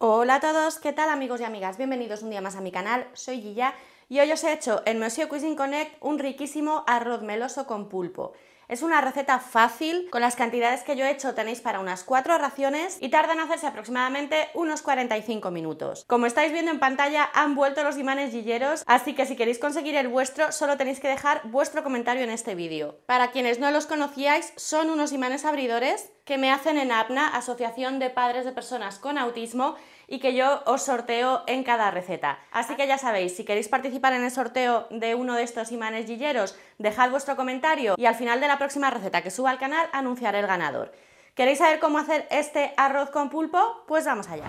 Hola a todos, ¿qué tal amigos y amigas? Bienvenidos un día más a mi canal, soy Guilla y hoy os he hecho en Monsieur Cuisine Connect un riquísimo arroz meloso con pulpo. Es una receta fácil, con las cantidades que yo he hecho tenéis para unas 4 raciones y tardan en hacerse aproximadamente unos 45 minutos. Como estáis viendo en pantalla han vuelto los imanes lilleros así que si queréis conseguir el vuestro solo tenéis que dejar vuestro comentario en este vídeo. Para quienes no los conocíais, son unos imanes abridores que me hacen en APNA, Asociación de Padres de Personas con Autismo, y que yo os sorteo en cada receta. Así que ya sabéis, si queréis participar en el sorteo de uno de estos imanes guilleros, dejad vuestro comentario y al final de la próxima receta que suba al canal anunciaré el ganador. ¿Queréis saber cómo hacer este arroz con pulpo? Pues vamos allá.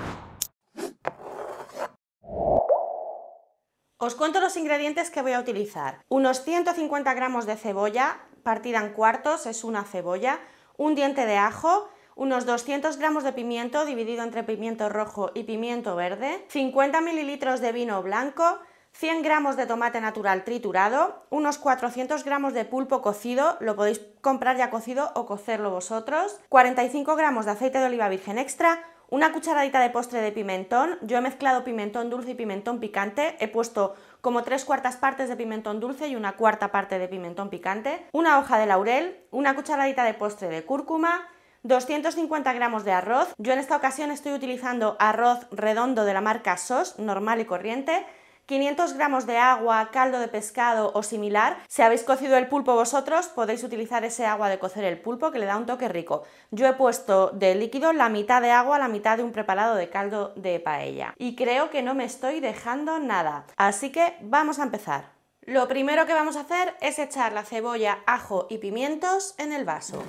Os cuento los ingredientes que voy a utilizar. Unos 150 gramos de cebolla, partida en cuartos, es una cebolla, un diente de ajo, unos 200 gramos de pimiento dividido entre pimiento rojo y pimiento verde, 50 mililitros de vino blanco, 100 gramos de tomate natural triturado, unos 400 gramos de pulpo cocido, lo podéis comprar ya cocido o cocerlo vosotros, 45 gramos de aceite de oliva virgen extra, una cucharadita de postre de pimentón, yo he mezclado pimentón dulce y pimentón picante, he puesto como tres cuartas partes de pimentón dulce y una cuarta parte de pimentón picante, una hoja de laurel, una cucharadita de postre de cúrcuma, 250 gramos de arroz. Yo en esta ocasión estoy utilizando arroz redondo de la marca SOS, normal y corriente. 500 gramos de agua, caldo de pescado o similar. Si habéis cocido el pulpo vosotros, podéis utilizar ese agua de cocer el pulpo que le da un toque rico. Yo he puesto de líquido la mitad de agua, la mitad de un preparado de caldo de paella. Y creo que no me estoy dejando nada. Así que vamos a empezar. Lo primero que vamos a hacer es echar la cebolla, ajo y pimientos en el vaso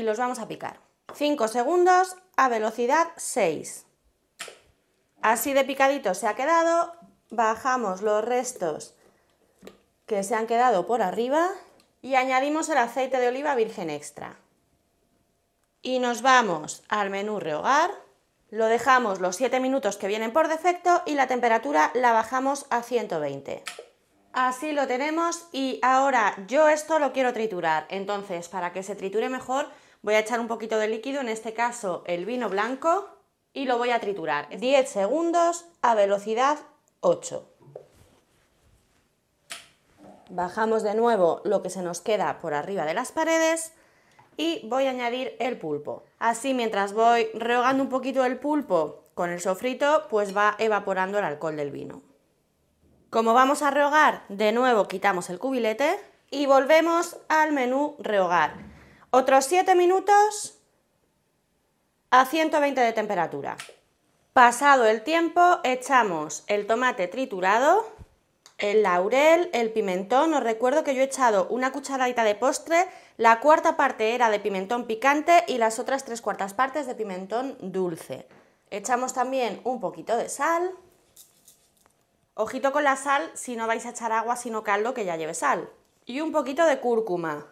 y los vamos a picar. 5 segundos a velocidad 6. Así de picadito se ha quedado. Bajamos los restos que se han quedado por arriba y añadimos el aceite de oliva virgen extra. Y nos vamos al menú rehogar. Lo dejamos los 7 minutos que vienen por defecto y la temperatura la bajamos a 120. Así lo tenemos y ahora yo esto lo quiero triturar. Entonces, para que se triture mejor, Voy a echar un poquito de líquido, en este caso el vino blanco, y lo voy a triturar. 10 segundos a velocidad 8. Bajamos de nuevo lo que se nos queda por arriba de las paredes y voy a añadir el pulpo. Así mientras voy rehogando un poquito el pulpo con el sofrito, pues va evaporando el alcohol del vino. Como vamos a rehogar, de nuevo quitamos el cubilete y volvemos al menú rehogar. Otros 7 minutos a 120 de temperatura. Pasado el tiempo, echamos el tomate triturado, el laurel, el pimentón. Os recuerdo que yo he echado una cucharadita de postre, la cuarta parte era de pimentón picante y las otras tres cuartas partes de pimentón dulce. Echamos también un poquito de sal. Ojito con la sal si no vais a echar agua, sino caldo que ya lleve sal. Y un poquito de cúrcuma.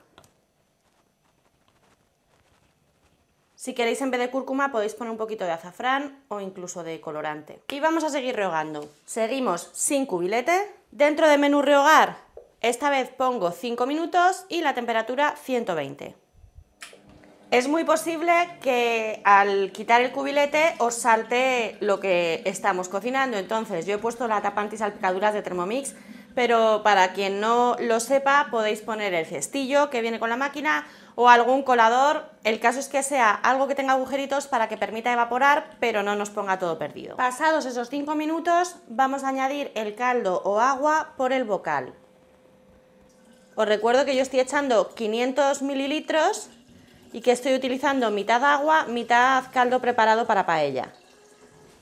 Si queréis en vez de cúrcuma podéis poner un poquito de azafrán o incluso de colorante. Y vamos a seguir rehogando. Seguimos sin cubilete. Dentro de menú rehogar, esta vez pongo 5 minutos y la temperatura 120. Es muy posible que al quitar el cubilete os salte lo que estamos cocinando. Entonces, yo he puesto la tapa antisalpicaduras de Thermomix, pero para quien no lo sepa, podéis poner el cestillo que viene con la máquina o algún colador. El caso es que sea algo que tenga agujeritos para que permita evaporar, pero no nos ponga todo perdido. Pasados esos 5 minutos, vamos a añadir el caldo o agua por el bocal. Os recuerdo que yo estoy echando 500 mililitros y que estoy utilizando mitad agua, mitad caldo preparado para paella.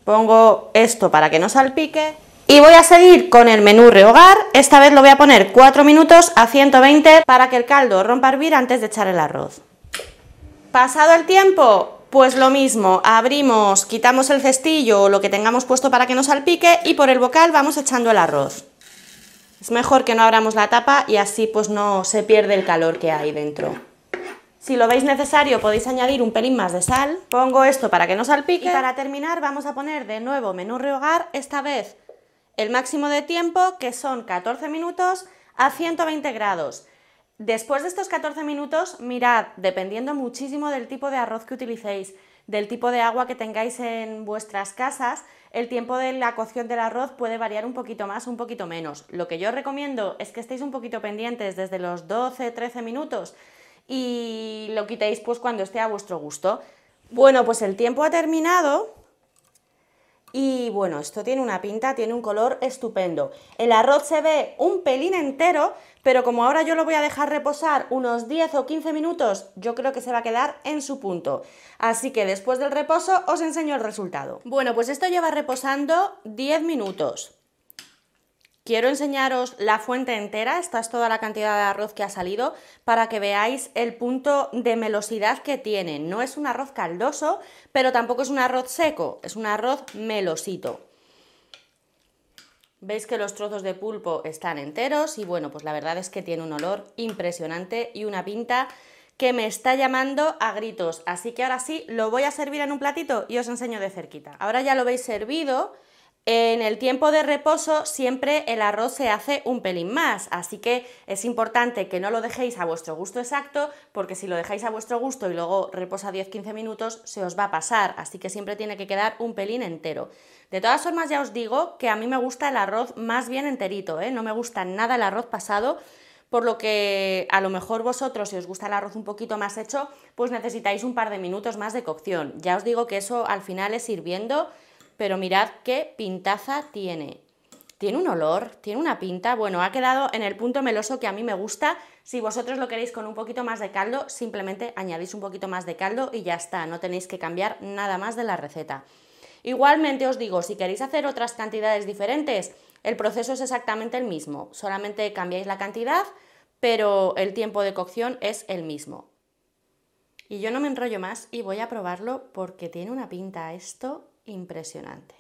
Pongo esto para que no salpique y voy a seguir con el menú rehogar, esta vez lo voy a poner 4 minutos a 120 para que el caldo rompa a hervir antes de echar el arroz. Pasado el tiempo, pues lo mismo, abrimos, quitamos el cestillo o lo que tengamos puesto para que no salpique y por el bocal vamos echando el arroz. Es mejor que no abramos la tapa y así pues no se pierde el calor que hay dentro. Si lo veis necesario podéis añadir un pelín más de sal. Pongo esto para que no salpique. Y para terminar vamos a poner de nuevo menú rehogar, esta vez el máximo de tiempo, que son 14 minutos a 120 grados. Después de estos 14 minutos, mirad, dependiendo muchísimo del tipo de arroz que utilicéis, del tipo de agua que tengáis en vuestras casas, el tiempo de la cocción del arroz puede variar un poquito más, un poquito menos. Lo que yo recomiendo es que estéis un poquito pendientes desde los 12-13 minutos y lo quitéis pues cuando esté a vuestro gusto. Bueno, pues el tiempo ha terminado y bueno, esto tiene una pinta, tiene un color estupendo. El arroz se ve un pelín entero, pero como ahora yo lo voy a dejar reposar unos 10 o 15 minutos, yo creo que se va a quedar en su punto. Así que después del reposo os enseño el resultado. Bueno, pues esto lleva reposando 10 minutos. Quiero enseñaros la fuente entera, esta es toda la cantidad de arroz que ha salido, para que veáis el punto de melosidad que tiene. No es un arroz caldoso, pero tampoco es un arroz seco, es un arroz melosito. Veis que los trozos de pulpo están enteros y bueno, pues la verdad es que tiene un olor impresionante y una pinta que me está llamando a gritos. Así que ahora sí, lo voy a servir en un platito y os enseño de cerquita. Ahora ya lo veis servido en el tiempo de reposo siempre el arroz se hace un pelín más, así que es importante que no lo dejéis a vuestro gusto exacto, porque si lo dejáis a vuestro gusto y luego reposa 10-15 minutos, se os va a pasar, así que siempre tiene que quedar un pelín entero. De todas formas ya os digo que a mí me gusta el arroz más bien enterito, ¿eh? no me gusta nada el arroz pasado, por lo que a lo mejor vosotros, si os gusta el arroz un poquito más hecho, pues necesitáis un par de minutos más de cocción. Ya os digo que eso al final es sirviendo pero mirad qué pintaza tiene. Tiene un olor, tiene una pinta, bueno, ha quedado en el punto meloso que a mí me gusta. Si vosotros lo queréis con un poquito más de caldo, simplemente añadís un poquito más de caldo y ya está, no tenéis que cambiar nada más de la receta. Igualmente os digo, si queréis hacer otras cantidades diferentes, el proceso es exactamente el mismo, solamente cambiáis la cantidad, pero el tiempo de cocción es el mismo. Y yo no me enrollo más y voy a probarlo porque tiene una pinta esto impresionante.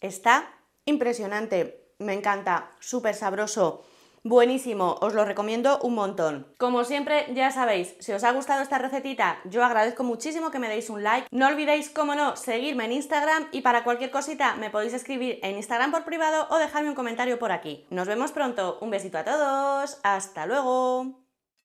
Está impresionante, me encanta, súper sabroso. Buenísimo, os lo recomiendo un montón. Como siempre, ya sabéis, si os ha gustado esta recetita, yo agradezco muchísimo que me deis un like. No olvidéis, como no, seguirme en Instagram y para cualquier cosita me podéis escribir en Instagram por privado o dejarme un comentario por aquí. Nos vemos pronto, un besito a todos, hasta luego.